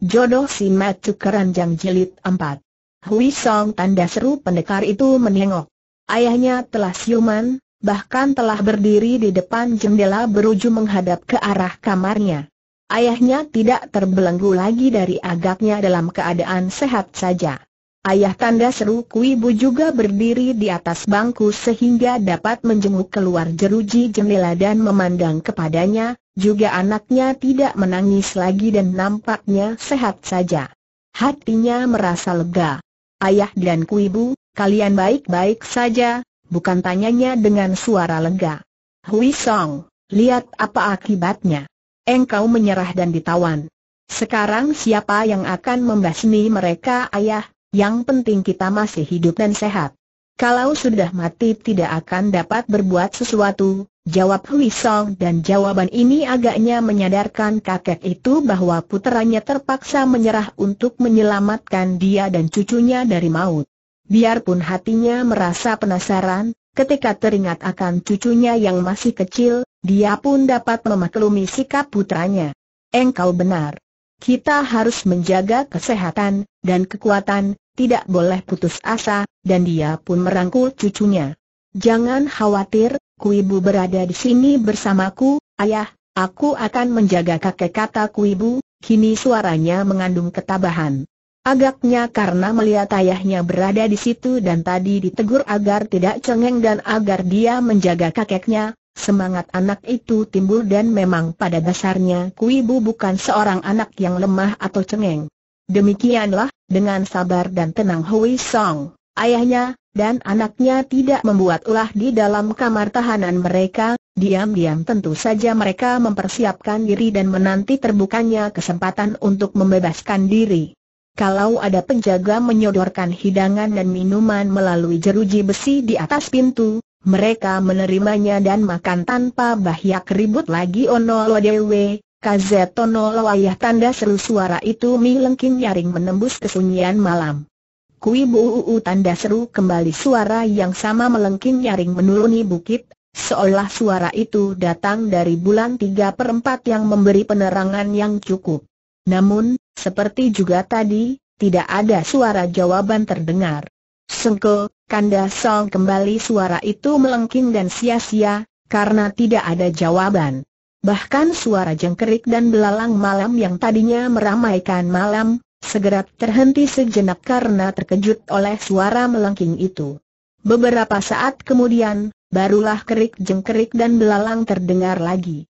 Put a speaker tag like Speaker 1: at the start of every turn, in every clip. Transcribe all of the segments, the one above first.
Speaker 1: Jodoh si Matu Keranjang Jilid 4 Hui Song tanda seru pendekar itu menengok. Ayahnya telah siuman, bahkan telah berdiri di depan jendela beruju menghadap ke arah kamarnya. Ayahnya tidak terbelenggu lagi dari agaknya dalam keadaan sehat saja. Ayah tanda seru Kuibu juga berdiri di atas bangku sehingga dapat menjenguk keluar jeruji jendela dan memandang kepadanya, juga anaknya tidak menangis lagi dan nampaknya sehat saja. Hatinya merasa lega. Ayah dan Kuibu, kalian baik-baik saja, bukan tanyanya dengan suara lega. Hui Song, lihat apa akibatnya. Engkau menyerah dan ditawan. Sekarang siapa yang akan membasmi mereka ayah? yang penting kita masih hidup dan sehat. Kalau sudah mati tidak akan dapat berbuat sesuatu, jawab Hui Song dan jawaban ini agaknya menyadarkan kakek itu bahwa putranya terpaksa menyerah untuk menyelamatkan dia dan cucunya dari maut. Biarpun hatinya merasa penasaran, ketika teringat akan cucunya yang masih kecil, dia pun dapat memaklumi sikap putranya. Engkau benar. Kita harus menjaga kesehatan dan kekuatan, tidak boleh putus asa, dan dia pun merangkul cucunya. Jangan khawatir, Kuibu berada di sini bersamaku, ayah, aku akan menjaga kakek kata Kuibu, kini suaranya mengandung ketabahan. Agaknya karena melihat ayahnya berada di situ dan tadi ditegur agar tidak cengeng dan agar dia menjaga kakeknya, Semangat anak itu timbul dan memang pada dasarnya Kuibu bukan seorang anak yang lemah atau cengeng. Demikianlah, dengan sabar dan tenang Hui Song, ayahnya, dan anaknya tidak membuat ulah di dalam kamar tahanan mereka, diam-diam tentu saja mereka mempersiapkan diri dan menanti terbukanya kesempatan untuk membebaskan diri. Kalau ada penjaga menyodorkan hidangan dan minuman melalui jeruji besi di atas pintu, mereka menerimanya dan makan tanpa bahyak ribut lagi ono lo dewe, kazetono lo ayah tanda seru suara itu mi lengking nyaring menembus kesunyian malam. Kui bu uu tanda seru kembali suara yang sama melengking nyaring menuruni bukit, seolah suara itu datang dari bulan tiga perempat yang memberi penerangan yang cukup. Namun, seperti juga tadi, tidak ada suara jawaban terdengar. Sengke, Kanda Song kembali suara itu melengking dan sia-sia, karena tidak ada jawaban. Bahkan suara jengkerik dan belalang malam yang tadinya meramaikan malam, segera terhenti sejenak karena terkejut oleh suara melengking itu. Beberapa saat kemudian, barulah kerik jengkerik dan belalang terdengar lagi.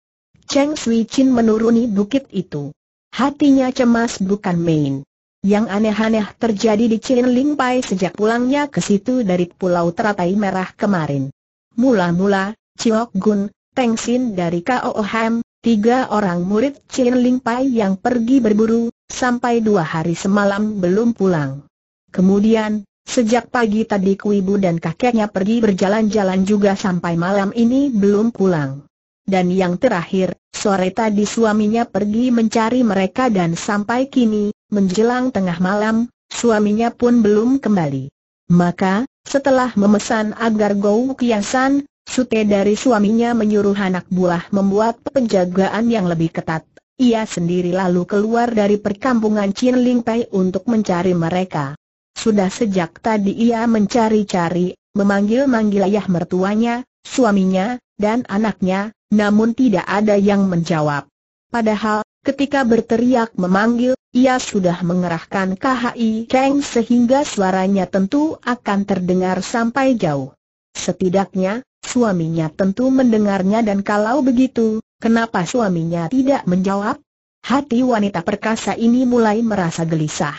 Speaker 1: Cheng Sui Chin menuruni bukit itu. Hatinya cemas bukan main. Yang aneh-aneh terjadi di Chin Ling sejak pulangnya ke situ dari Pulau Teratai Merah kemarin. Mula-mula, Chiok Gun, Teng Sin dari KOO Ham, tiga orang murid Chin Ling yang pergi berburu, sampai dua hari semalam belum pulang. Kemudian, sejak pagi tadi Kuibu dan kakeknya pergi berjalan-jalan juga sampai malam ini belum pulang. Dan yang terakhir, sore tadi suaminya pergi mencari mereka dan sampai kini, menjelang tengah malam, suaminya pun belum kembali. Maka, setelah memesan agar Gou Kiasan, sute dari suaminya menyuruh anak buah membuat penjagaan yang lebih ketat. Ia sendiri lalu keluar dari perkampungan Chin Ling untuk mencari mereka. Sudah sejak tadi ia mencari-cari, memanggil-manggil ayah mertuanya, suaminya, dan anaknya, namun tidak ada yang menjawab. Padahal, Ketika berteriak memanggil, ia sudah mengerahkan KHI Kang sehingga suaranya tentu akan terdengar sampai jauh. Setidaknya, suaminya tentu mendengarnya dan kalau begitu, kenapa suaminya tidak menjawab? Hati wanita perkasa ini mulai merasa gelisah.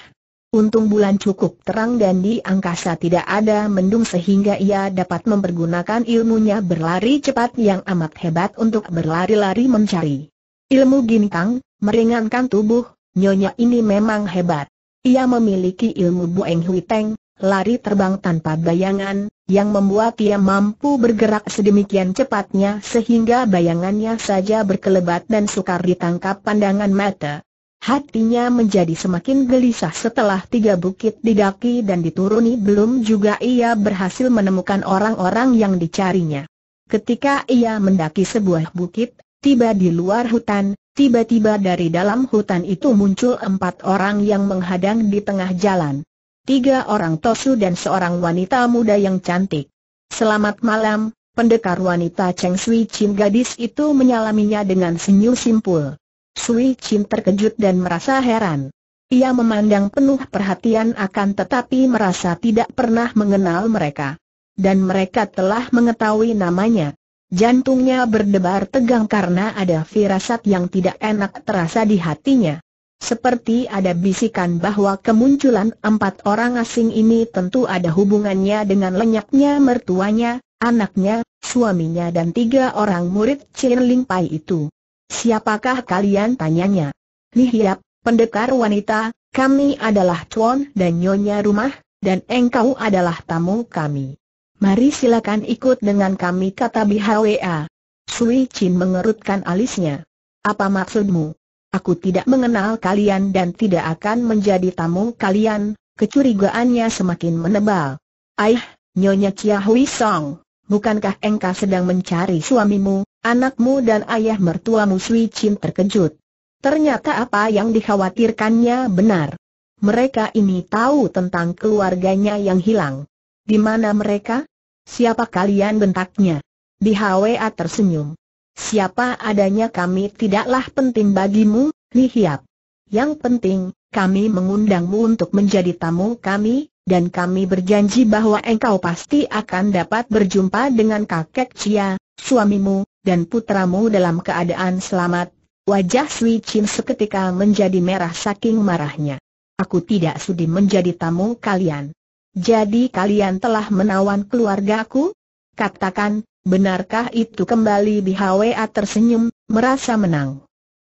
Speaker 1: Untung bulan cukup terang dan di angkasa tidak ada mendung sehingga ia dapat mempergunakan ilmunya berlari cepat yang amat hebat untuk berlari-lari mencari. Ilmu gintang, meringankan tubuh, nyonya ini memang hebat. Ia memiliki ilmu Bueng Hui Teng, lari terbang tanpa bayangan, yang membuat ia mampu bergerak sedemikian cepatnya sehingga bayangannya saja berkelebat dan sukar ditangkap pandangan mata. Hatinya menjadi semakin gelisah setelah tiga bukit didaki dan dituruni belum juga ia berhasil menemukan orang-orang yang dicarinya. Ketika ia mendaki sebuah bukit, tiba di luar hutan, tiba-tiba dari dalam hutan itu muncul empat orang yang menghadang di tengah jalan. Tiga orang tosu dan seorang wanita muda yang cantik. Selamat malam, pendekar wanita Cheng Sui Chin gadis itu menyalaminya dengan senyum simpul. Sui Chin terkejut dan merasa heran. Ia memandang penuh perhatian akan tetapi merasa tidak pernah mengenal mereka. Dan mereka telah mengetahui namanya. Jantungnya berdebar tegang karena ada firasat yang tidak enak terasa di hatinya. Seperti ada bisikan bahwa kemunculan empat orang asing ini tentu ada hubungannya dengan lenyapnya mertuanya, anaknya, suaminya dan tiga orang murid Chin Ling Pai itu. Siapakah kalian tanyanya? Hiap, pendekar wanita, kami adalah Chuan dan Nyonya Rumah, dan engkau adalah tamu kami. Mari silakan ikut dengan kami kata BHWA. Sui Chin mengerutkan alisnya. Apa maksudmu? Aku tidak mengenal kalian dan tidak akan menjadi tamu kalian, kecurigaannya semakin menebal. Aih, Nyonya Chia Hui Song, bukankah engkau sedang mencari suamimu, anakmu dan ayah mertuamu Sui Chin terkejut. Ternyata apa yang dikhawatirkannya benar. Mereka ini tahu tentang keluarganya yang hilang. Di mana mereka? Siapa kalian bentaknya? Di HWA tersenyum. Siapa adanya kami tidaklah penting bagimu, Lihiap. Yang penting, kami mengundangmu untuk menjadi tamu kami, dan kami berjanji bahwa engkau pasti akan dapat berjumpa dengan kakek Cia, suamimu, dan putramu dalam keadaan selamat. Wajah Sui Chin seketika menjadi merah saking marahnya. Aku tidak sudi menjadi tamu kalian. Jadi kalian telah menawan keluargaku? Katakan, benarkah itu kembali di HWA tersenyum, merasa menang?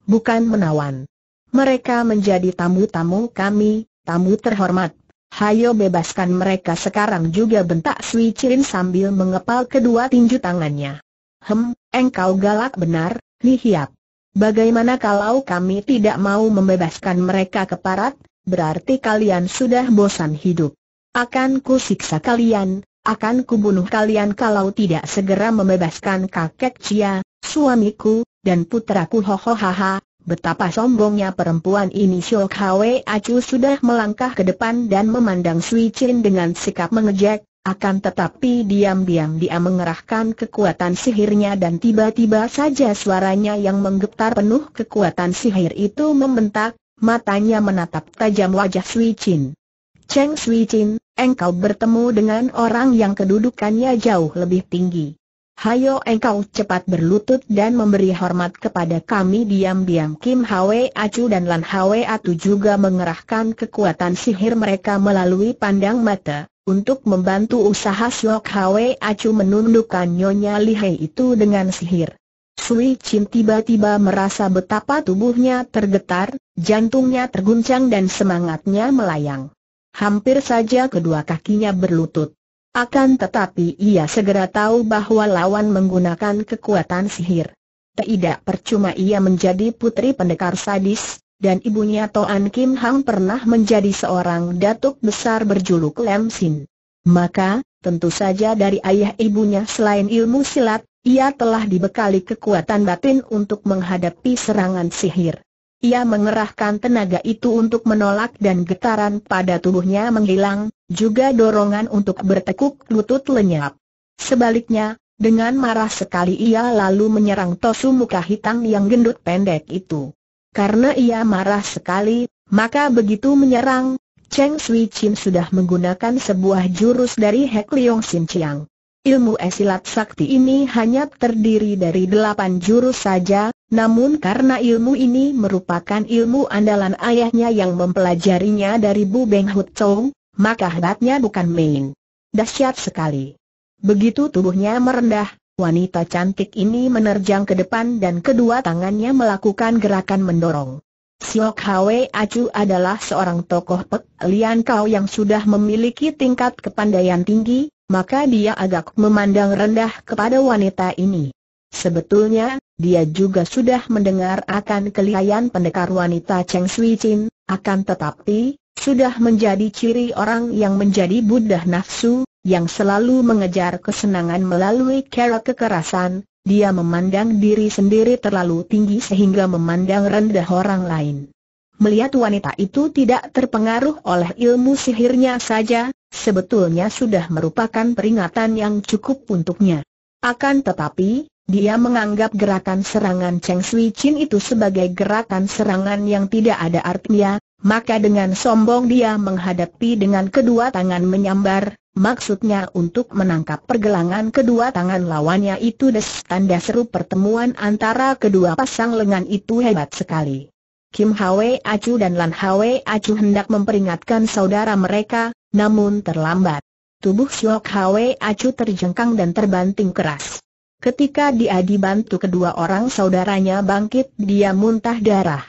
Speaker 1: Bukan menawan. Mereka menjadi tamu-tamu kami, tamu terhormat. Hayo bebaskan mereka sekarang juga bentak Sui Chin sambil mengepal kedua tinju tangannya. Hem, engkau galak benar, Nihiap. Bagaimana kalau kami tidak mau membebaskan mereka ke parat, berarti kalian sudah bosan hidup. Akan ku siksa kalian, akan kubunuh kalian kalau tidak segera membebaskan kakek Cia, suamiku, dan putraku hohohaha, betapa sombongnya perempuan ini Shok Hwe Acu sudah melangkah ke depan dan memandang Sui Chin dengan sikap mengejek, akan tetapi diam-diam dia mengerahkan kekuatan sihirnya dan tiba-tiba saja suaranya yang menggetar penuh kekuatan sihir itu membentak, matanya menatap tajam wajah Sui Chin. Cheng Sui Chin, engkau bertemu dengan orang yang kedudukannya jauh lebih tinggi. Hayo engkau cepat berlutut dan memberi hormat kepada kami diam-diam Kim Hwe Acu dan Lan Hwe Atu juga mengerahkan kekuatan sihir mereka melalui pandang mata, untuk membantu usaha Siok Hwe Acu menundukkan Nyonya Lihei itu dengan sihir. Sui Chin tiba-tiba merasa betapa tubuhnya tergetar, jantungnya terguncang dan semangatnya melayang hampir saja kedua kakinya berlutut. Akan tetapi ia segera tahu bahwa lawan menggunakan kekuatan sihir. Tidak percuma ia menjadi putri pendekar sadis, dan ibunya Toan Kim Hang pernah menjadi seorang datuk besar berjuluk Lam Sin. Maka, tentu saja dari ayah ibunya selain ilmu silat, ia telah dibekali kekuatan batin untuk menghadapi serangan sihir. Ia mengerahkan tenaga itu untuk menolak dan getaran pada tubuhnya menghilang, juga dorongan untuk bertekuk lutut lenyap. Sebaliknya, dengan marah sekali ia lalu menyerang Tosu muka hitam yang gendut pendek itu. Karena ia marah sekali, maka begitu menyerang, Cheng Sui Chin sudah menggunakan sebuah jurus dari Hek Leong Sin Chiang. Ilmu esilat sakti ini hanya terdiri dari delapan jurus saja, namun karena ilmu ini merupakan ilmu andalan ayahnya yang mempelajarinya dari Bu Beng Hut Chong, maka hebatnya bukan main. Dahsyat sekali. Begitu tubuhnya merendah, wanita cantik ini menerjang ke depan dan kedua tangannya melakukan gerakan mendorong. Siok Hwe Acu adalah seorang tokoh Pek Lian Kau yang sudah memiliki tingkat kepandaian tinggi, maka dia agak memandang rendah kepada wanita ini. Sebetulnya, dia juga sudah mendengar akan kelihayan pendekar wanita Cheng Sui Chin, akan tetapi, sudah menjadi ciri orang yang menjadi buddha nafsu, yang selalu mengejar kesenangan melalui cara kekerasan, dia memandang diri sendiri terlalu tinggi sehingga memandang rendah orang lain. Melihat wanita itu tidak terpengaruh oleh ilmu sihirnya saja, sebetulnya sudah merupakan peringatan yang cukup untuknya. Akan tetapi, dia menganggap gerakan serangan Cheng Sui Chin itu sebagai gerakan serangan yang tidak ada artinya, maka dengan sombong dia menghadapi dengan kedua tangan menyambar, maksudnya untuk menangkap pergelangan kedua tangan lawannya itu des tanda seru pertemuan antara kedua pasang lengan itu hebat sekali. Kim Hwe Acu dan Lan Hwe Acu hendak memperingatkan saudara mereka, namun terlambat. Tubuh Siok Hwe Acu terjengkang dan terbanting keras. Ketika dia dibantu kedua orang saudaranya bangkit dia muntah darah.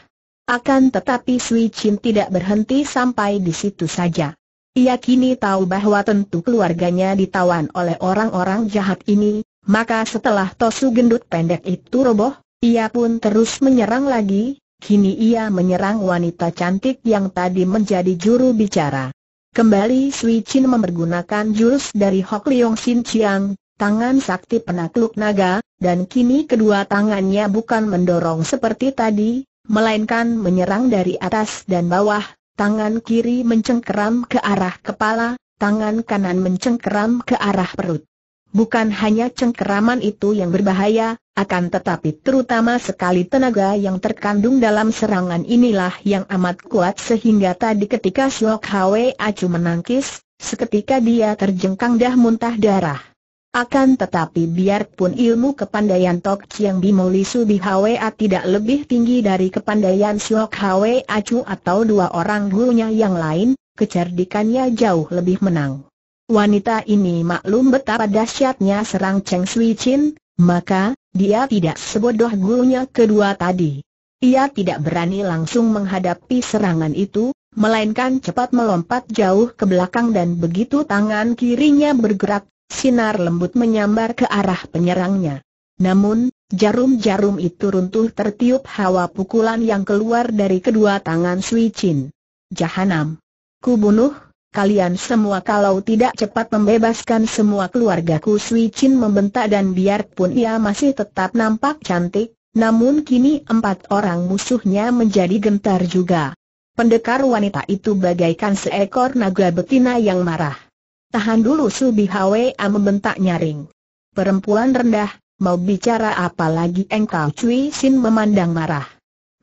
Speaker 1: Akan tetapi Sui Chin tidak berhenti sampai di situ saja. Ia kini tahu bahwa tentu keluarganya ditawan oleh orang-orang jahat ini, maka setelah Tosu gendut pendek itu roboh, ia pun terus menyerang lagi, kini ia menyerang wanita cantik yang tadi menjadi juru bicara. Kembali Sui Chin mempergunakan jurus dari Hok Leong Sin Chiang, tangan sakti penakluk naga, dan kini kedua tangannya bukan mendorong seperti tadi, melainkan menyerang dari atas dan bawah, tangan kiri mencengkeram ke arah kepala, tangan kanan mencengkeram ke arah perut. Bukan hanya cengkeraman itu yang berbahaya, akan tetapi terutama sekali tenaga yang terkandung dalam serangan inilah yang amat kuat sehingga tadi ketika Siok Hwe Acu menangkis, seketika dia terjengkang dah muntah darah. Akan tetapi biarpun ilmu kepandaian Tok Chiang Bimo Li Hwa tidak lebih tinggi dari kepandaian Siok Hwa Acu atau dua orang gurunya yang lain, kecerdikannya jauh lebih menang. Wanita ini maklum betapa dahsyatnya serang Cheng Sui Chin, maka, dia tidak sebodoh gurunya kedua tadi. Ia tidak berani langsung menghadapi serangan itu, melainkan cepat melompat jauh ke belakang dan begitu tangan kirinya bergerak, sinar lembut menyambar ke arah penyerangnya. Namun, jarum-jarum itu runtuh tertiup hawa pukulan yang keluar dari kedua tangan Sui Chin. Jahanam. Kubunuh, kalian semua kalau tidak cepat membebaskan semua keluargaku Sui Chin membentak dan biarpun ia masih tetap nampak cantik, namun kini empat orang musuhnya menjadi gentar juga. Pendekar wanita itu bagaikan seekor naga betina yang marah. Tahan dulu Subi Hwa membentak nyaring. Perempuan rendah, mau bicara apa lagi engkau Cui Sin memandang marah.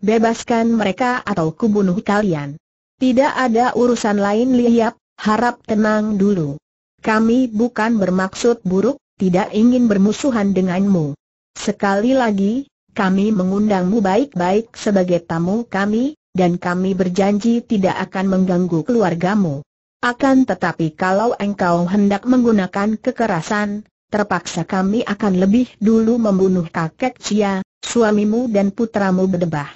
Speaker 1: Bebaskan mereka atau kubunuh kalian. Tidak ada urusan lain liap, harap tenang dulu. Kami bukan bermaksud buruk, tidak ingin bermusuhan denganmu. Sekali lagi, kami mengundangmu baik-baik sebagai tamu kami, dan kami berjanji tidak akan mengganggu keluargamu. Akan tetapi kalau engkau hendak menggunakan kekerasan, terpaksa kami akan lebih dulu membunuh kakek Cia, suamimu dan putramu berdebah.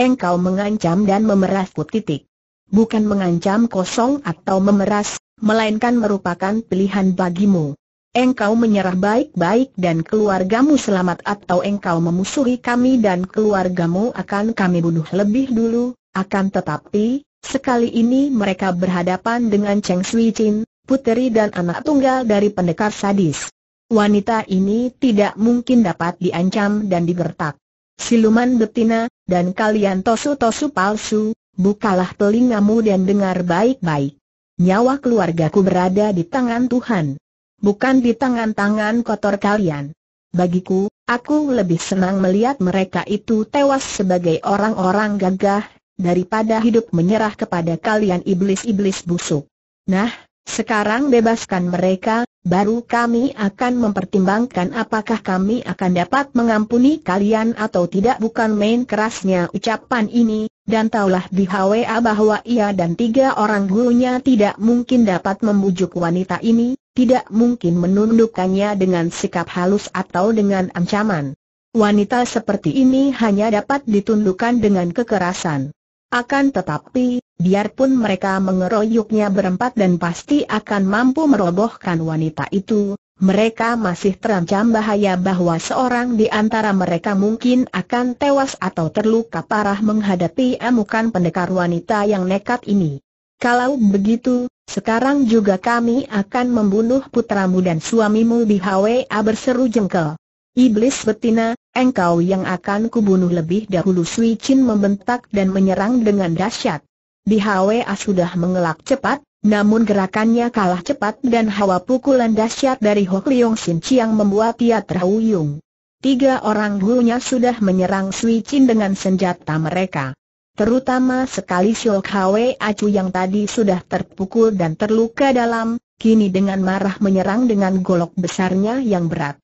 Speaker 1: Engkau mengancam dan memerasku titik. Bukan mengancam kosong atau memeras, melainkan merupakan pilihan bagimu. Engkau menyerah baik-baik dan keluargamu selamat atau engkau memusuhi kami dan keluargamu akan kami bunuh lebih dulu, akan tetapi, Sekali ini mereka berhadapan dengan Cheng Sui Chin, puteri dan anak tunggal dari pendekar sadis. Wanita ini tidak mungkin dapat diancam dan digertak. Siluman betina, dan kalian tosu-tosu palsu, bukalah telingamu dan dengar baik-baik. Nyawa keluargaku berada di tangan Tuhan. Bukan di tangan-tangan kotor kalian. Bagiku, aku lebih senang melihat mereka itu tewas sebagai orang-orang gagah daripada hidup menyerah kepada kalian iblis-iblis busuk. Nah, sekarang bebaskan mereka, baru kami akan mempertimbangkan apakah kami akan dapat mengampuni kalian atau tidak bukan main kerasnya ucapan ini, dan taulah di HWA bahwa ia dan tiga orang gurunya tidak mungkin dapat membujuk wanita ini, tidak mungkin menundukkannya dengan sikap halus atau dengan ancaman. Wanita seperti ini hanya dapat ditundukkan dengan kekerasan. Akan tetapi, biarpun mereka mengeroyoknya berempat dan pasti akan mampu merobohkan wanita itu, mereka masih terancam bahaya bahwa seorang di antara mereka mungkin akan tewas atau terluka parah menghadapi amukan pendekar wanita yang nekat ini. Kalau begitu, sekarang juga kami akan membunuh putramu dan suamimu di HWA berseru jengkel. Iblis betina, engkau yang akan kubunuh lebih dahulu Sui Chin membentak dan menyerang dengan dahsyat. Di Hwa sudah mengelak cepat, namun gerakannya kalah cepat dan hawa pukulan dahsyat dari Hok Leong Sin Chiang membuat ia terhuyung. Tiga orang gurunya sudah menyerang Sui Chin dengan senjata mereka. Terutama sekali Siok Hwa Acu yang tadi sudah terpukul dan terluka dalam, kini dengan marah menyerang dengan golok besarnya yang berat.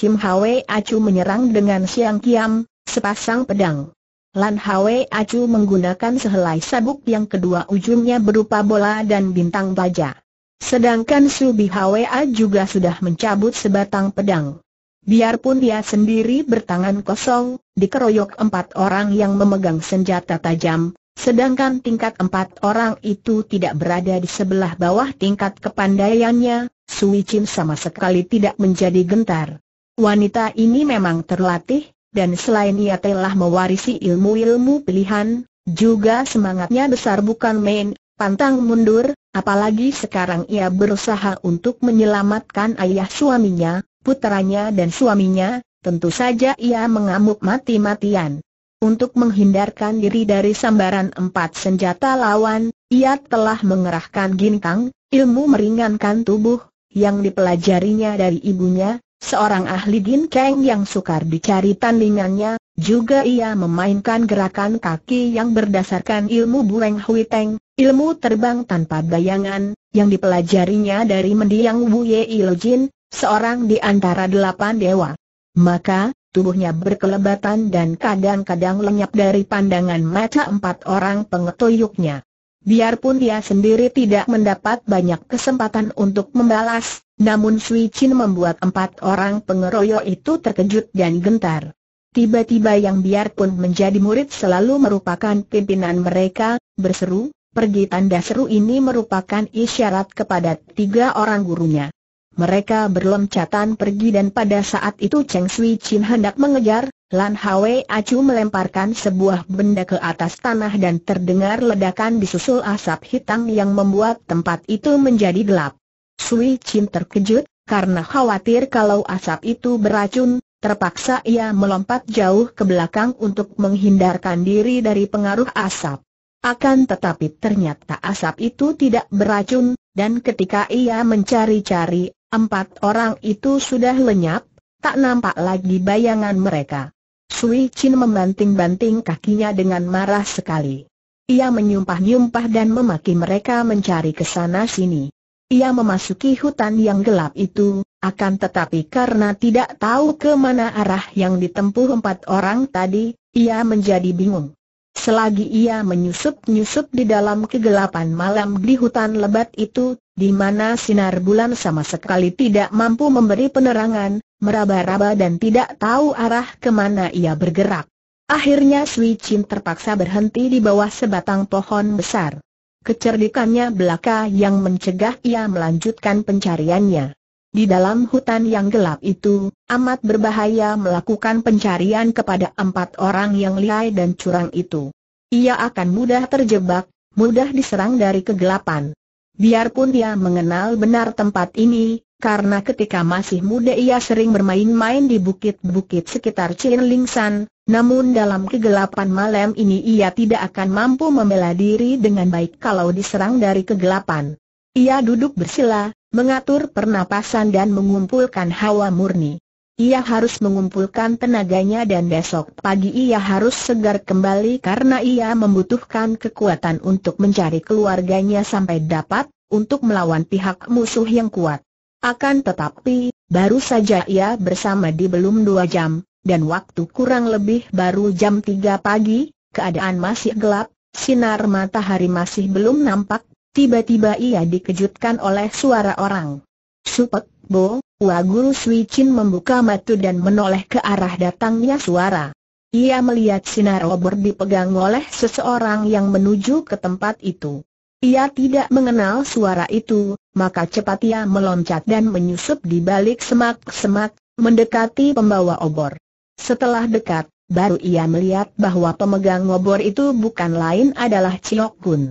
Speaker 1: Kim Hwe Acu menyerang dengan siang kiam, sepasang pedang. Lan Hwe Acu menggunakan sehelai sabuk yang kedua ujungnya berupa bola dan bintang baja. Sedangkan Su Bi Hwee A juga sudah mencabut sebatang pedang. Biarpun dia sendiri bertangan kosong, dikeroyok empat orang yang memegang senjata tajam, sedangkan tingkat empat orang itu tidak berada di sebelah bawah tingkat kepandaiannya, Sui Chin sama sekali tidak menjadi gentar. Wanita ini memang terlatih, dan selain ia telah mewarisi ilmu-ilmu pilihan, juga semangatnya besar bukan main, pantang mundur, apalagi sekarang ia berusaha untuk menyelamatkan ayah suaminya, putranya dan suaminya, tentu saja ia mengamuk mati-matian. Untuk menghindarkan diri dari sambaran empat senjata lawan, ia telah mengerahkan gintang, ilmu meringankan tubuh, yang dipelajarinya dari ibunya, Seorang ahli keng yang sukar dicari tandingannya, juga ia memainkan gerakan kaki yang berdasarkan ilmu Bueng Hui Teng, ilmu terbang tanpa bayangan, yang dipelajarinya dari mendiang Wu Ye Jin, seorang di antara delapan dewa. Maka, tubuhnya berkelebatan dan kadang-kadang lenyap dari pandangan mata empat orang pengetuyuknya. Biarpun dia sendiri tidak mendapat banyak kesempatan untuk membalas, namun Sui Chin membuat empat orang pengeroyok itu terkejut dan gentar. Tiba-tiba yang biarpun menjadi murid selalu merupakan pimpinan mereka, berseru, pergi tanda seru ini merupakan isyarat kepada tiga orang gurunya. Mereka berloncatan pergi dan pada saat itu Cheng Sui Chin hendak mengejar, Lan Hwe Acu melemparkan sebuah benda ke atas tanah dan terdengar ledakan disusul asap hitam yang membuat tempat itu menjadi gelap. Sui Chin terkejut, karena khawatir kalau asap itu beracun, terpaksa ia melompat jauh ke belakang untuk menghindarkan diri dari pengaruh asap. Akan tetapi ternyata asap itu tidak beracun, dan ketika ia mencari-cari, empat orang itu sudah lenyap, tak nampak lagi bayangan mereka. Sui Chin membanting-banting kakinya dengan marah sekali. Ia menyumpah-nyumpah dan memaki mereka mencari ke sana sini. Ia memasuki hutan yang gelap itu, akan tetapi karena tidak tahu ke mana arah yang ditempuh empat orang tadi, ia menjadi bingung. Selagi ia menyusup-nyusup di dalam kegelapan malam di hutan lebat itu, di mana sinar bulan sama sekali tidak mampu memberi penerangan, meraba-raba dan tidak tahu arah kemana ia bergerak. Akhirnya Sui Chin terpaksa berhenti di bawah sebatang pohon besar. Kecerdikannya belaka yang mencegah ia melanjutkan pencariannya. Di dalam hutan yang gelap itu, amat berbahaya melakukan pencarian kepada empat orang yang lihai dan curang itu. Ia akan mudah terjebak, mudah diserang dari kegelapan. Biarpun dia mengenal benar tempat ini, karena ketika masih muda ia sering bermain-main di bukit-bukit sekitar San, namun dalam kegelapan malam ini ia tidak akan mampu membela diri dengan baik kalau diserang dari kegelapan. Ia duduk bersila, mengatur pernapasan dan mengumpulkan hawa murni. Ia harus mengumpulkan tenaganya dan besok pagi ia harus segar kembali karena ia membutuhkan kekuatan untuk mencari keluarganya sampai dapat, untuk melawan pihak musuh yang kuat. Akan tetapi, baru saja ia bersama di belum dua jam, dan waktu kurang lebih baru jam tiga pagi, keadaan masih gelap, sinar matahari masih belum nampak, tiba-tiba ia dikejutkan oleh suara orang. Supek, Bo, Wa Guru Sui Chin membuka mata dan menoleh ke arah datangnya suara. Ia melihat sinar obor dipegang oleh seseorang yang menuju ke tempat itu. Ia tidak mengenal suara itu, maka cepat ia meloncat dan menyusup di balik semak-semak, mendekati pembawa obor. Setelah dekat, baru ia melihat bahwa pemegang obor itu bukan lain adalah Ciok Gun.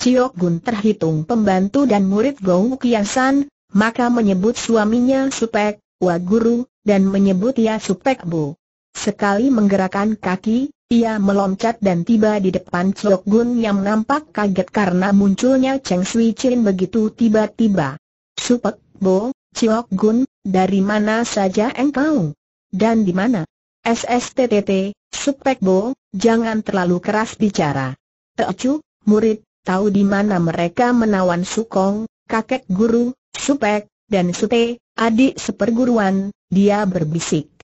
Speaker 1: Ciok Gun terhitung pembantu dan murid Gong Kiasan, maka menyebut suaminya Supek, Wa Guru, dan menyebut ia Supek Bu. Sekali menggerakkan kaki, ia meloncat dan tiba di depan Chok Gun yang nampak kaget karena munculnya Cheng Sui Chin begitu tiba-tiba. Supek, Bo, Chok Gun, dari mana saja engkau? Dan di mana? SSTTT, Supek Bo, jangan terlalu keras bicara. Teocu, murid, tahu di mana mereka menawan Sukong, kakek guru, Supek, dan Sute, adik seperguruan, dia berbisik.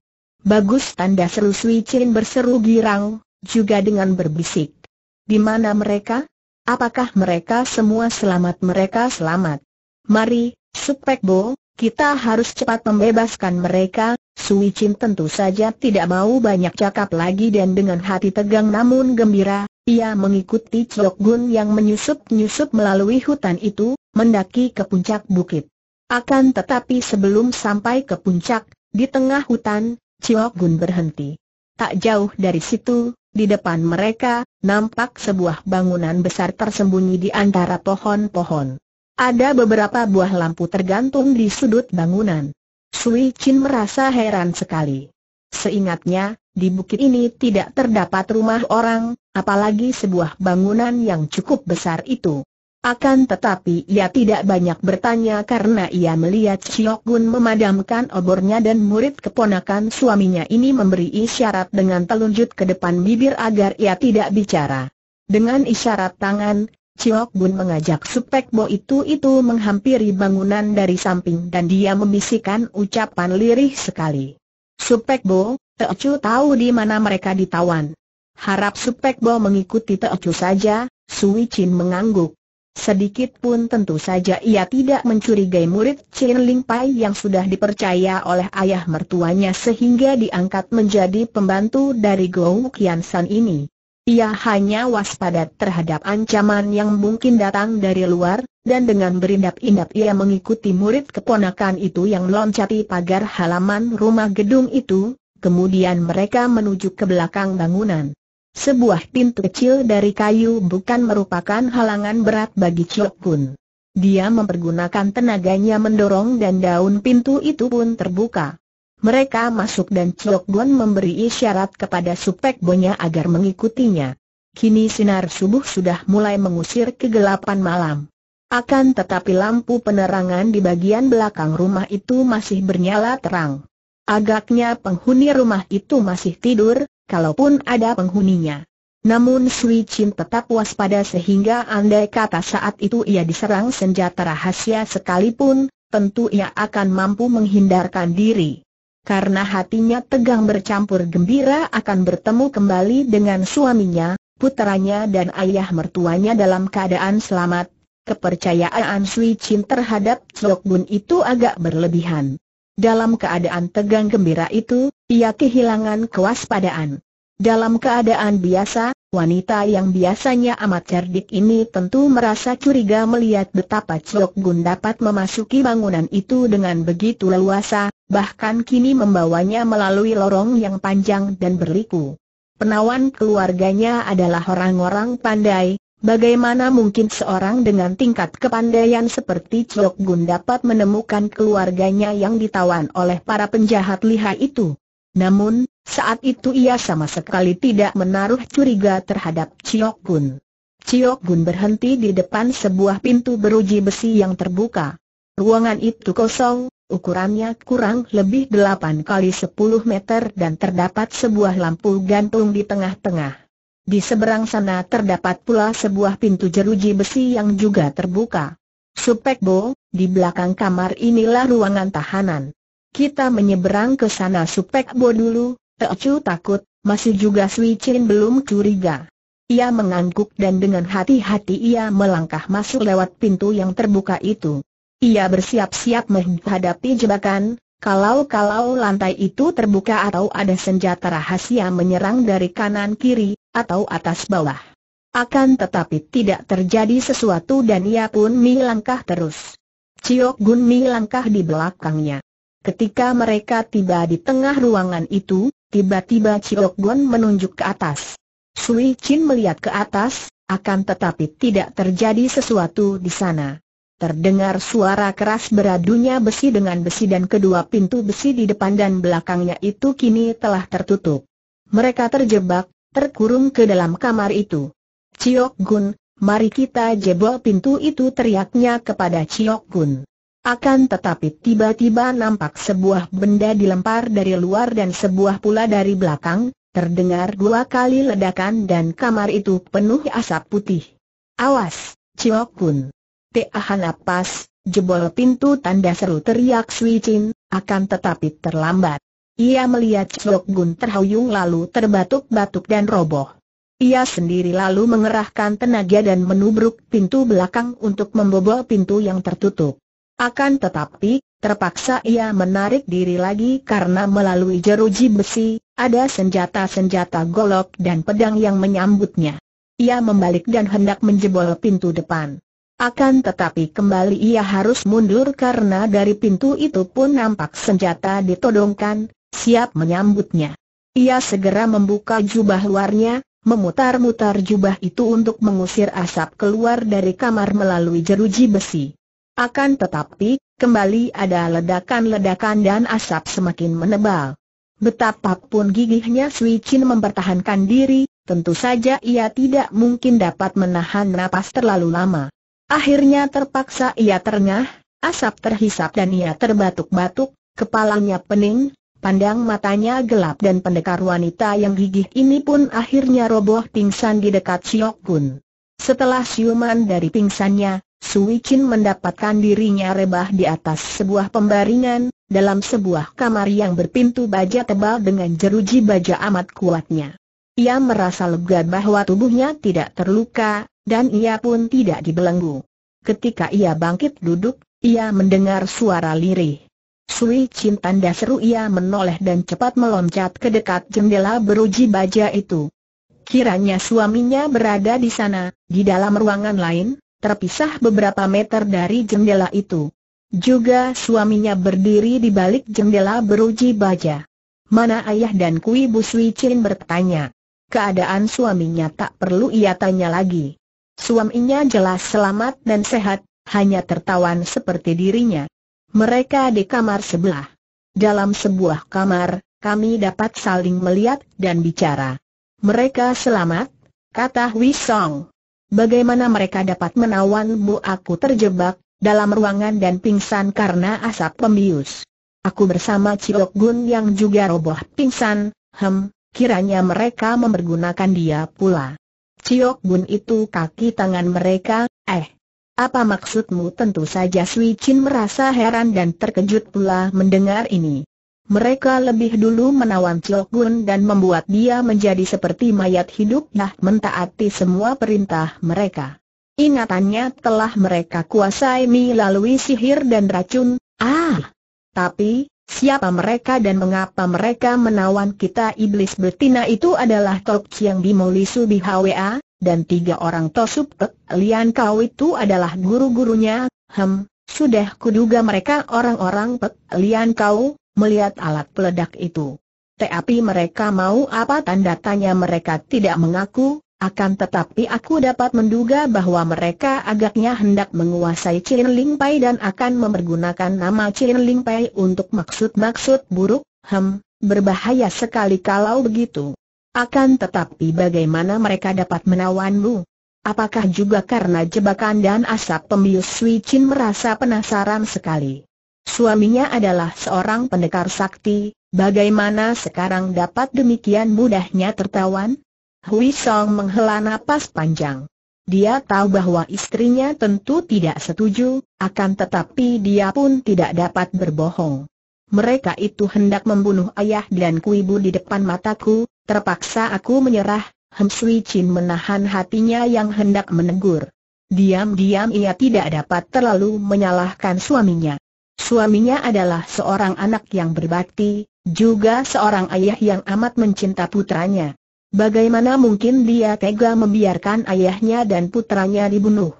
Speaker 1: Bagus tanda seru Sui Chin berseru girang, juga dengan berbisik. Di mana mereka? Apakah mereka semua selamat mereka selamat? Mari, Supek Bo, kita harus cepat membebaskan mereka, Sui Chin tentu saja tidak mau banyak cakap lagi dan dengan hati tegang namun gembira, ia mengikuti Chok Gun yang menyusup-nyusup melalui hutan itu, mendaki ke puncak bukit. Akan tetapi sebelum sampai ke puncak, di tengah hutan, Chiok Gun berhenti. Tak jauh dari situ, di depan mereka, nampak sebuah bangunan besar tersembunyi di antara pohon-pohon. Ada beberapa buah lampu tergantung di sudut bangunan. Sui Chin merasa heran sekali. Seingatnya, di bukit ini tidak terdapat rumah orang, apalagi sebuah bangunan yang cukup besar itu. Akan tetapi ia tidak banyak bertanya karena ia melihat Siok Gun memadamkan obornya dan murid keponakan suaminya ini memberi isyarat dengan telunjuk ke depan bibir agar ia tidak bicara. Dengan isyarat tangan, Siok Gun mengajak Supek Bo itu-itu menghampiri bangunan dari samping dan dia membisikkan ucapan lirih sekali. Supek Bo, Teocu tahu di mana mereka ditawan. Harap Supek Bo mengikuti Teocu saja, Sui Chin mengangguk. Sedikit pun tentu saja ia tidak mencurigai murid Chen Ling Pai yang sudah dipercaya oleh ayah mertuanya sehingga diangkat menjadi pembantu dari Gou Kian San ini. Ia hanya waspada terhadap ancaman yang mungkin datang dari luar, dan dengan berindap-indap ia mengikuti murid keponakan itu yang loncati pagar halaman rumah gedung itu, kemudian mereka menuju ke belakang bangunan. Sebuah pintu kecil dari kayu bukan merupakan halangan berat bagi Chok Kun. Dia mempergunakan tenaganya mendorong dan daun pintu itu pun terbuka. Mereka masuk dan Chok Kun memberi isyarat kepada Supek Bonya agar mengikutinya. Kini sinar subuh sudah mulai mengusir kegelapan malam. Akan tetapi lampu penerangan di bagian belakang rumah itu masih bernyala terang. Agaknya penghuni rumah itu masih tidur, kalaupun ada penghuninya. Namun Sui Chin tetap waspada sehingga andai kata saat itu ia diserang senjata rahasia sekalipun, tentu ia akan mampu menghindarkan diri. Karena hatinya tegang bercampur gembira akan bertemu kembali dengan suaminya, putranya dan ayah mertuanya dalam keadaan selamat, kepercayaan Sui Chin terhadap Chok Bun itu agak berlebihan. Dalam keadaan tegang gembira itu, ia kehilangan kewaspadaan. Dalam keadaan biasa, wanita yang biasanya amat cerdik ini tentu merasa curiga melihat betapa Chok Gun dapat memasuki bangunan itu dengan begitu leluasa, bahkan kini membawanya melalui lorong yang panjang dan berliku. Penawan keluarganya adalah orang-orang pandai, Bagaimana mungkin seorang dengan tingkat kepandaian seperti Chok Gun dapat menemukan keluarganya yang ditawan oleh para penjahat lihai itu? Namun, saat itu ia sama sekali tidak menaruh curiga terhadap Chok Gun. Chok Gun berhenti di depan sebuah pintu beruji besi yang terbuka. Ruangan itu kosong, ukurannya kurang lebih 8 kali 10 meter dan terdapat sebuah lampu gantung di tengah-tengah. Di seberang sana terdapat pula sebuah pintu jeruji besi yang juga terbuka. Bo, di belakang kamar inilah ruangan tahanan. Kita menyeberang ke sana Bo dulu, Teocu takut, masih juga Sui Chin belum curiga. Ia mengangguk dan dengan hati-hati ia melangkah masuk lewat pintu yang terbuka itu. Ia bersiap-siap menghadapi jebakan, kalau-kalau lantai itu terbuka atau ada senjata rahasia menyerang dari kanan kiri, atau atas bawah. Akan tetapi tidak terjadi sesuatu dan ia pun melangkah terus. Ciok Gun melangkah di belakangnya. Ketika mereka tiba di tengah ruangan itu, tiba-tiba Ciok Gun menunjuk ke atas. Sui Chin melihat ke atas, akan tetapi tidak terjadi sesuatu di sana. Terdengar suara keras beradunya besi dengan besi dan kedua pintu besi di depan dan belakangnya itu kini telah tertutup. Mereka terjebak terkurung ke dalam kamar itu. Ciok Gun, mari kita jebol pintu itu teriaknya kepada Ciok Gun. Akan tetapi tiba-tiba nampak sebuah benda dilempar dari luar dan sebuah pula dari belakang, terdengar dua kali ledakan dan kamar itu penuh asap putih. Awas, Ciok Gun. Tahan napas, jebol pintu tanda seru teriak Sui Chin, akan tetapi terlambat. Ia melihat Chok Gun terhuyung lalu terbatuk-batuk dan roboh. Ia sendiri lalu mengerahkan tenaga dan menubruk pintu belakang untuk membobol pintu yang tertutup. Akan tetapi, terpaksa ia menarik diri lagi karena melalui jeruji besi, ada senjata-senjata golok dan pedang yang menyambutnya. Ia membalik dan hendak menjebol pintu depan. Akan tetapi kembali ia harus mundur karena dari pintu itu pun nampak senjata ditodongkan, siap menyambutnya. Ia segera membuka jubah luarnya, memutar-mutar jubah itu untuk mengusir asap keluar dari kamar melalui jeruji besi. Akan tetapi, kembali ada ledakan-ledakan dan asap semakin menebal. Betapapun gigihnya Sui Chin mempertahankan diri, tentu saja ia tidak mungkin dapat menahan napas terlalu lama. Akhirnya terpaksa ia terengah, asap terhisap dan ia terbatuk-batuk, kepalanya pening, Pandang matanya gelap dan pendekar wanita yang gigih ini pun akhirnya roboh pingsan di dekat Siok Gun. Setelah siuman dari pingsannya, Sui Chin mendapatkan dirinya rebah di atas sebuah pembaringan, dalam sebuah kamar yang berpintu baja tebal dengan jeruji baja amat kuatnya. Ia merasa lega bahwa tubuhnya tidak terluka, dan ia pun tidak dibelenggu. Ketika ia bangkit duduk, ia mendengar suara lirih. Sui Chin tanda seru ia menoleh dan cepat meloncat ke dekat jendela beruji baja itu. Kiranya suaminya berada di sana, di dalam ruangan lain, terpisah beberapa meter dari jendela itu. Juga suaminya berdiri di balik jendela beruji baja. Mana ayah dan kui Bu Sui Chin bertanya. Keadaan suaminya tak perlu ia tanya lagi. Suaminya jelas selamat dan sehat, hanya tertawan seperti dirinya. Mereka di kamar sebelah. Dalam sebuah kamar, kami dapat saling melihat dan bicara. Mereka selamat, kata Hui Song. Bagaimana mereka dapat menawanmu aku terjebak, dalam ruangan dan pingsan karena asap pembius. Aku bersama Ciok Gun yang juga roboh pingsan, hem, kiranya mereka mempergunakan dia pula. Ciok Gun itu kaki tangan mereka, eh, apa maksudmu tentu saja Sui Chin merasa heran dan terkejut pula mendengar ini. Mereka lebih dulu menawan Chok Gun dan membuat dia menjadi seperti mayat hidup nah mentaati semua perintah mereka. Ingatannya telah mereka kuasai melalui sihir dan racun, ah! Tapi, siapa mereka dan mengapa mereka menawan kita iblis betina itu adalah Tok Chiang Bimoli Subi HWA? dan tiga orang Tosup Pek eh, Lian Kau itu adalah guru-gurunya, hem, sudah kuduga mereka orang-orang Pek eh, Lian Kau, melihat alat peledak itu. Tapi mereka mau apa tanda tanya mereka tidak mengaku, akan tetapi aku dapat menduga bahwa mereka agaknya hendak menguasai Chin Ling Pai dan akan mempergunakan nama Chin Ling Pai untuk maksud-maksud buruk, hem, berbahaya sekali kalau begitu. Akan tetapi bagaimana mereka dapat menawanmu? Apakah juga karena jebakan dan asap pembius Sui Chin merasa penasaran sekali? Suaminya adalah seorang pendekar sakti, bagaimana sekarang dapat demikian mudahnya tertawan? Hui Song menghela napas panjang. Dia tahu bahwa istrinya tentu tidak setuju, akan tetapi dia pun tidak dapat berbohong. Mereka itu hendak membunuh ayah dan kuibu di depan mataku, Terpaksa aku menyerah, Sui Chin menahan hatinya yang hendak menegur. Diam-diam ia tidak dapat terlalu menyalahkan suaminya. Suaminya adalah seorang anak yang berbakti, juga seorang ayah yang amat mencinta putranya. Bagaimana mungkin dia tega membiarkan ayahnya dan putranya dibunuh?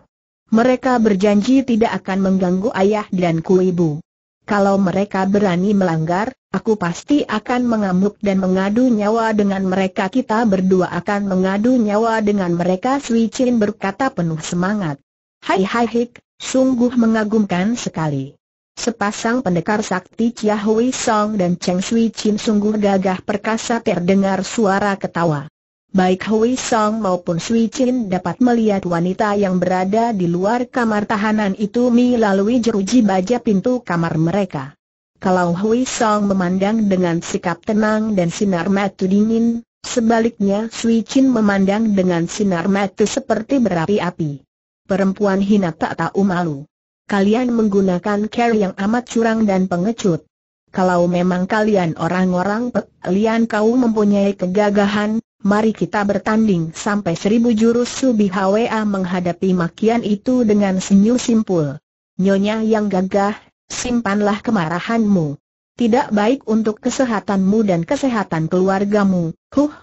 Speaker 1: Mereka berjanji tidak akan mengganggu ayah dan ku ibu. Kalau mereka berani melanggar, Aku pasti akan mengamuk dan mengadu nyawa dengan mereka Kita berdua akan mengadu nyawa dengan mereka Sui Chin berkata penuh semangat Hai hai hik, sungguh mengagumkan sekali Sepasang pendekar sakti Chia Hui Song dan Cheng Sui Chin sungguh gagah perkasa terdengar suara ketawa Baik Hui Song maupun Sui Chin dapat melihat wanita yang berada di luar kamar tahanan itu melalui jeruji baja pintu kamar mereka kalau Hui Song memandang dengan sikap tenang dan sinar mata dingin, sebaliknya Sui Chin memandang dengan sinar mata seperti berapi-api. Perempuan hina tak tahu malu. Kalian menggunakan care yang amat curang dan pengecut. Kalau memang kalian orang-orang kalian kau mempunyai kegagahan, mari kita bertanding sampai seribu jurus Subi HWA menghadapi makian itu dengan senyum simpul. Nyonya yang gagah, simpanlah kemarahanmu. Tidak baik untuk kesehatanmu dan kesehatan keluargamu, huh,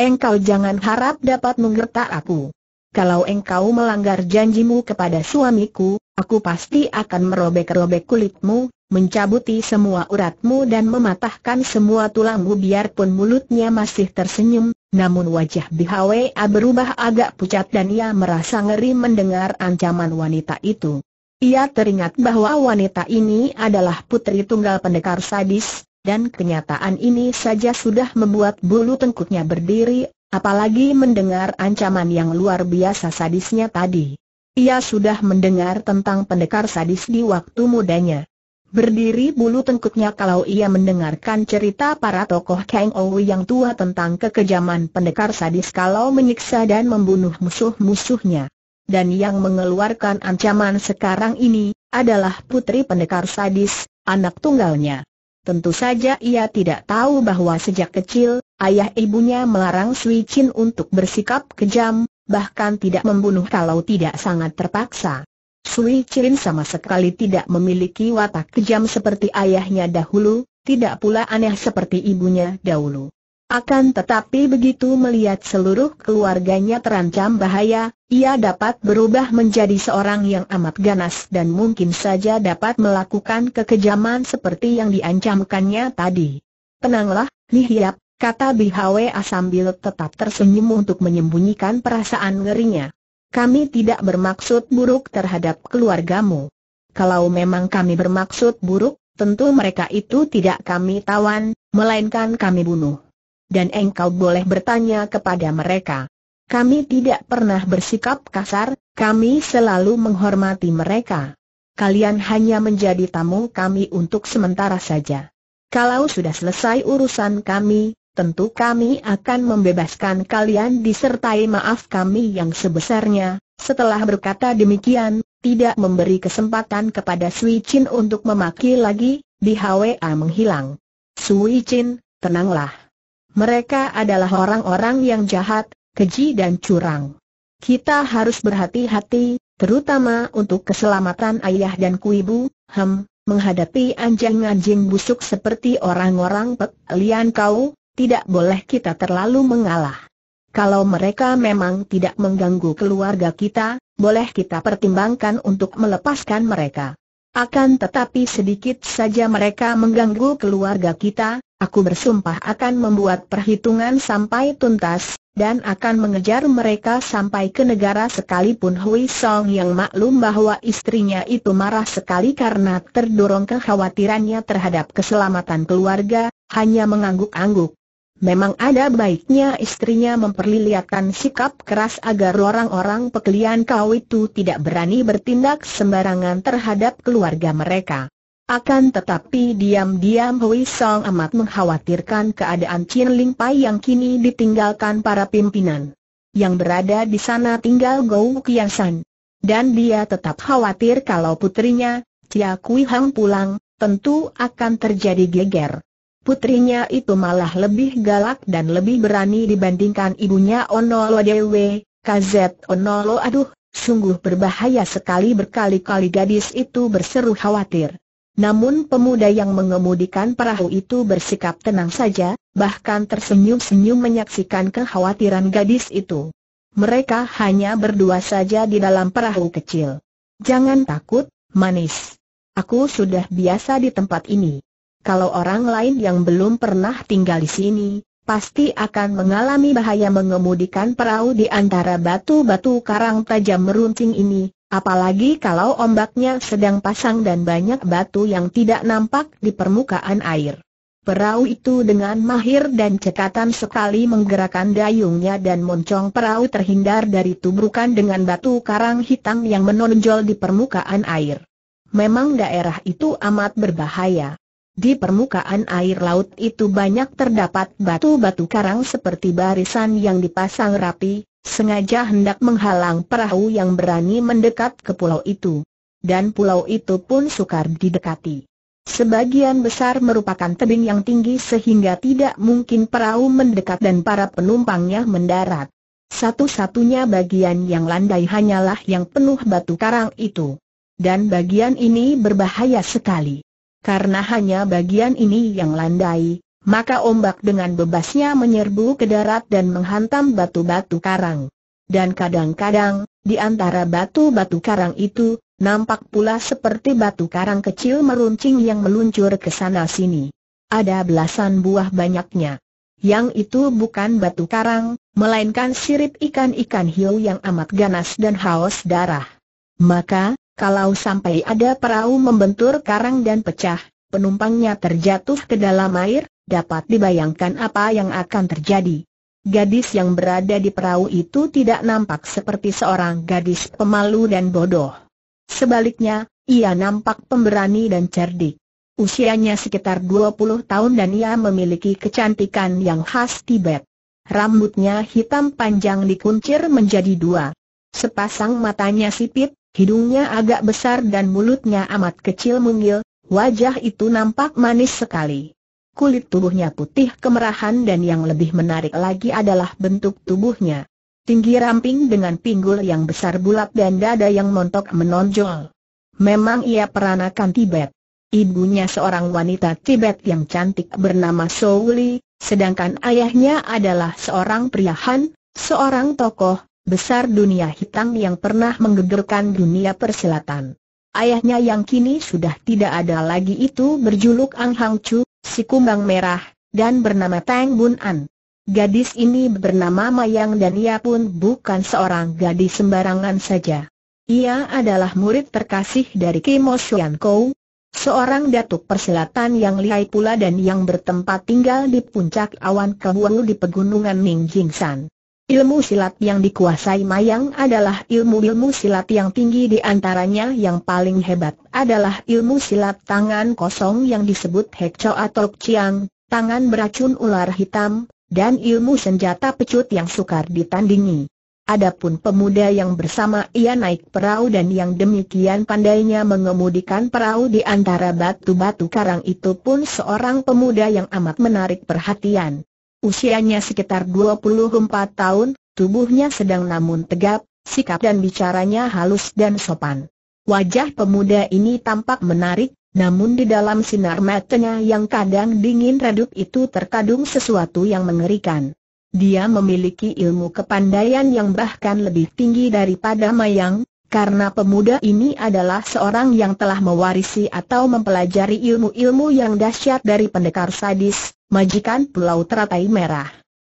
Speaker 1: engkau jangan harap dapat menggertak aku. Kalau engkau melanggar janjimu kepada suamiku, aku pasti akan merobek-robek kulitmu, mencabuti semua uratmu dan mematahkan semua tulangmu biarpun mulutnya masih tersenyum, namun wajah BHWA berubah agak pucat dan ia merasa ngeri mendengar ancaman wanita itu. Ia teringat bahwa wanita ini adalah putri tunggal pendekar sadis, dan kenyataan ini saja sudah membuat bulu tengkuknya berdiri, apalagi mendengar ancaman yang luar biasa sadisnya tadi. Ia sudah mendengar tentang pendekar sadis di waktu mudanya. Berdiri bulu tengkuknya kalau ia mendengarkan cerita para tokoh Kang Owi yang tua tentang kekejaman pendekar sadis kalau menyiksa dan membunuh musuh-musuhnya dan yang mengeluarkan ancaman sekarang ini, adalah putri pendekar sadis, anak tunggalnya. Tentu saja ia tidak tahu bahwa sejak kecil, ayah ibunya melarang Sui Chin untuk bersikap kejam, bahkan tidak membunuh kalau tidak sangat terpaksa. Sui Chin sama sekali tidak memiliki watak kejam seperti ayahnya dahulu, tidak pula aneh seperti ibunya dahulu. Akan tetapi begitu melihat seluruh keluarganya terancam bahaya, ia dapat berubah menjadi seorang yang amat ganas dan mungkin saja dapat melakukan kekejaman seperti yang diancamkannya tadi. Tenanglah, Lihiap, kata Bihawe sambil tetap tersenyum untuk menyembunyikan perasaan ngerinya. Kami tidak bermaksud buruk terhadap keluargamu. Kalau memang kami bermaksud buruk, tentu mereka itu tidak kami tawan, melainkan kami bunuh dan engkau boleh bertanya kepada mereka. Kami tidak pernah bersikap kasar, kami selalu menghormati mereka. Kalian hanya menjadi tamu kami untuk sementara saja. Kalau sudah selesai urusan kami, tentu kami akan membebaskan kalian disertai maaf kami yang sebesarnya. Setelah berkata demikian, tidak memberi kesempatan kepada Sui Chin untuk memaki lagi, di HWA menghilang. Sui Chin, tenanglah. Mereka adalah orang-orang yang jahat, keji dan curang. Kita harus berhati-hati, terutama untuk keselamatan ayah dan kuibu, hem, menghadapi anjing-anjing busuk seperti orang-orang pelian kau, tidak boleh kita terlalu mengalah. Kalau mereka memang tidak mengganggu keluarga kita, boleh kita pertimbangkan untuk melepaskan mereka. Akan tetapi sedikit saja mereka mengganggu keluarga kita, aku bersumpah akan membuat perhitungan sampai tuntas, dan akan mengejar mereka sampai ke negara sekalipun Hui Song yang maklum bahwa istrinya itu marah sekali karena terdorong kekhawatirannya terhadap keselamatan keluarga, hanya mengangguk-angguk. Memang ada baiknya istrinya memperlihatkan sikap keras agar orang-orang pekelian kau itu tidak berani bertindak sembarangan terhadap keluarga mereka. Akan tetapi diam-diam Hui Song amat mengkhawatirkan keadaan Chin Ling Pai yang kini ditinggalkan para pimpinan. Yang berada di sana tinggal Gou Kian San. Dan dia tetap khawatir kalau putrinya, Cia Kui Hang pulang, tentu akan terjadi geger. Putrinya itu malah lebih galak dan lebih berani dibandingkan ibunya Onolo Dewe, KZ Onolo aduh, sungguh berbahaya sekali berkali-kali gadis itu berseru khawatir. Namun pemuda yang mengemudikan perahu itu bersikap tenang saja, bahkan tersenyum-senyum menyaksikan kekhawatiran gadis itu. Mereka hanya berdua saja di dalam perahu kecil. Jangan takut, manis. Aku sudah biasa di tempat ini. Kalau orang lain yang belum pernah tinggal di sini, pasti akan mengalami bahaya mengemudikan perahu di antara batu-batu karang tajam meruncing ini, apalagi kalau ombaknya sedang pasang dan banyak batu yang tidak nampak di permukaan air. Perahu itu dengan mahir dan cekatan sekali menggerakkan dayungnya dan moncong perahu terhindar dari tubrukan dengan batu karang hitam yang menonjol di permukaan air. Memang daerah itu amat berbahaya. Di permukaan air laut itu banyak terdapat batu-batu karang seperti barisan yang dipasang rapi, sengaja hendak menghalang perahu yang berani mendekat ke pulau itu. Dan pulau itu pun sukar didekati. Sebagian besar merupakan tebing yang tinggi sehingga tidak mungkin perahu mendekat dan para penumpangnya mendarat. Satu-satunya bagian yang landai hanyalah yang penuh batu karang itu. Dan bagian ini berbahaya sekali karena hanya bagian ini yang landai, maka ombak dengan bebasnya menyerbu ke darat dan menghantam batu-batu karang. Dan kadang-kadang, di antara batu-batu karang itu, nampak pula seperti batu karang kecil meruncing yang meluncur ke sana-sini. Ada belasan buah banyaknya. Yang itu bukan batu karang, melainkan sirip ikan-ikan hiu yang amat ganas dan haus darah. Maka, kalau sampai ada perahu membentur karang dan pecah, penumpangnya terjatuh ke dalam air, dapat dibayangkan apa yang akan terjadi. Gadis yang berada di perahu itu tidak nampak seperti seorang gadis pemalu dan bodoh. Sebaliknya, ia nampak pemberani dan cerdik. Usianya sekitar 20 tahun dan ia memiliki kecantikan yang khas Tibet. Rambutnya hitam panjang dikuncir menjadi dua. Sepasang matanya sipit, Hidungnya agak besar dan mulutnya amat kecil mungil, wajah itu nampak manis sekali. Kulit tubuhnya putih kemerahan dan yang lebih menarik lagi adalah bentuk tubuhnya. Tinggi ramping dengan pinggul yang besar bulat dan dada yang montok menonjol. Memang ia peranakan Tibet. Ibunya seorang wanita Tibet yang cantik bernama Souli, sedangkan ayahnya adalah seorang priahan, seorang tokoh, besar dunia hitam yang pernah menggegerkan dunia persilatan. Ayahnya yang kini sudah tidak ada lagi itu berjuluk Ang Hang Chu, si kumbang merah, dan bernama Tang Bun An. Gadis ini bernama Mayang dan ia pun bukan seorang gadis sembarangan saja. Ia adalah murid terkasih dari Kimo Xuan Kou, seorang datuk persilatan yang lihai pula dan yang bertempat tinggal di puncak awan kehulu di pegunungan Ning Jingsan. Ilmu silat yang dikuasai Mayang adalah ilmu-ilmu silat yang tinggi di antaranya yang paling hebat adalah ilmu silat tangan kosong yang disebut Hekco atau Chiang, tangan beracun ular hitam, dan ilmu senjata pecut yang sukar ditandingi. Adapun pemuda yang bersama ia naik perahu dan yang demikian pandainya mengemudikan perahu di antara batu-batu karang itu pun seorang pemuda yang amat menarik perhatian. Usianya sekitar 24 tahun, tubuhnya sedang namun tegap, sikap dan bicaranya halus dan sopan. Wajah pemuda ini tampak menarik, namun di dalam sinar matanya yang kadang dingin redup itu terkadung sesuatu yang mengerikan. Dia memiliki ilmu kepandaian yang bahkan lebih tinggi daripada Mayang, karena pemuda ini adalah seorang yang telah mewarisi atau mempelajari ilmu-ilmu yang dahsyat dari pendekar sadis, majikan Pulau Teratai Merah.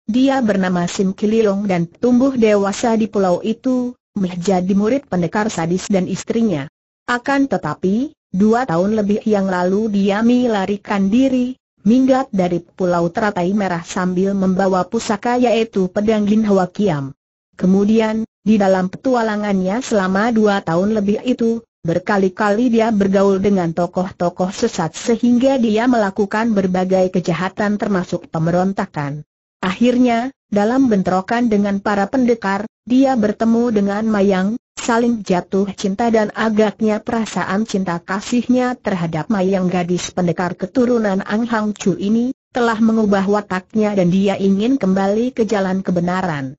Speaker 1: Dia bernama Sim Kililong dan tumbuh dewasa di pulau itu, menjadi murid pendekar sadis dan istrinya. Akan tetapi, dua tahun lebih yang lalu dia melarikan diri, minggat dari Pulau Teratai Merah sambil membawa pusaka yaitu pedang Lin Hwa Kiam. Kemudian, di dalam petualangannya selama dua tahun lebih itu, berkali-kali dia bergaul dengan tokoh-tokoh sesat sehingga dia melakukan berbagai kejahatan termasuk pemberontakan. Akhirnya, dalam bentrokan dengan para pendekar, dia bertemu dengan Mayang, saling jatuh cinta dan agaknya perasaan cinta kasihnya terhadap Mayang gadis pendekar keturunan Ang Hang Chu ini, telah mengubah wataknya dan dia ingin kembali ke jalan kebenaran.